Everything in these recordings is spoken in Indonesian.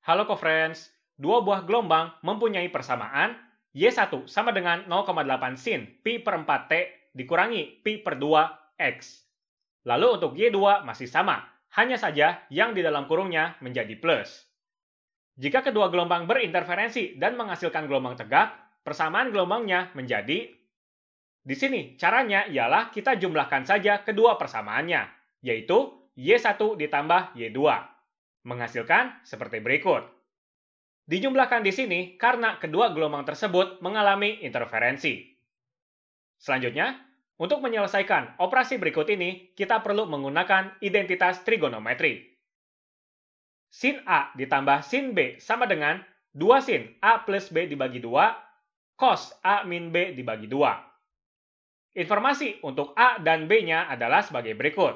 Halo co-friends, dua buah gelombang mempunyai persamaan Y1 sama dengan 0,8 sin Pi per 4T dikurangi Pi per 2 X. Lalu untuk Y2 masih sama, hanya saja yang di dalam kurungnya menjadi plus. Jika kedua gelombang berinterferensi dan menghasilkan gelombang tegak, persamaan gelombangnya menjadi di sini caranya ialah kita jumlahkan saja kedua persamaannya, yaitu Y1 ditambah Y2 menghasilkan seperti berikut. Dijumlahkan di sini karena kedua gelombang tersebut mengalami interferensi. Selanjutnya, untuk menyelesaikan operasi berikut ini, kita perlu menggunakan identitas trigonometri. Sin A ditambah sin B sama dengan 2 sin A plus B dibagi 2, cos A min B dibagi 2. Informasi untuk A dan B-nya adalah sebagai berikut.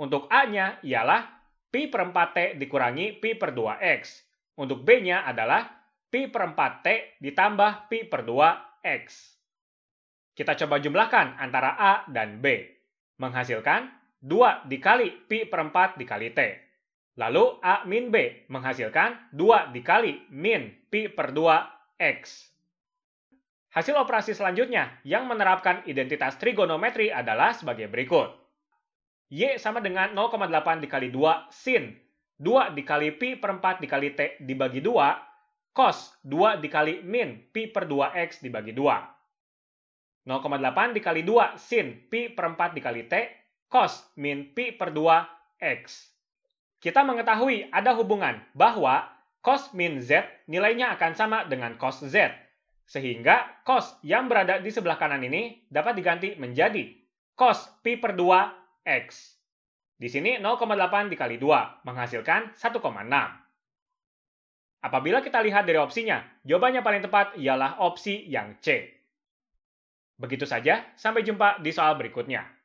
Untuk A-nya ialah pi per 4t dikurangi pi per 2x. Untuk b-nya adalah pi per 4t ditambah pi per 2x. Kita coba jumlahkan antara a dan b. Menghasilkan 2 dikali pi per 4 dikali t. Lalu a min b menghasilkan 2 dikali min pi per 2x. Hasil operasi selanjutnya yang menerapkan identitas trigonometri adalah sebagai berikut. Y sama dengan 0,8 dikali 2 sin. 2 dikali pi per 4 dikali t dibagi 2 cos 2 dikali min pi per 2x dibagi 2. 0,8 dikali 2 sin pi per 4 dikali t cos min pi per 2x. Kita mengetahui ada hubungan bahwa cos min z nilainya akan sama dengan cos z. Sehingga cos yang berada di sebelah kanan ini dapat diganti menjadi cos pi per 2 X. Di sini 0,8 dikali 2 menghasilkan 1,6. Apabila kita lihat dari opsinya, jawabannya paling tepat ialah opsi yang C. Begitu saja, sampai jumpa di soal berikutnya.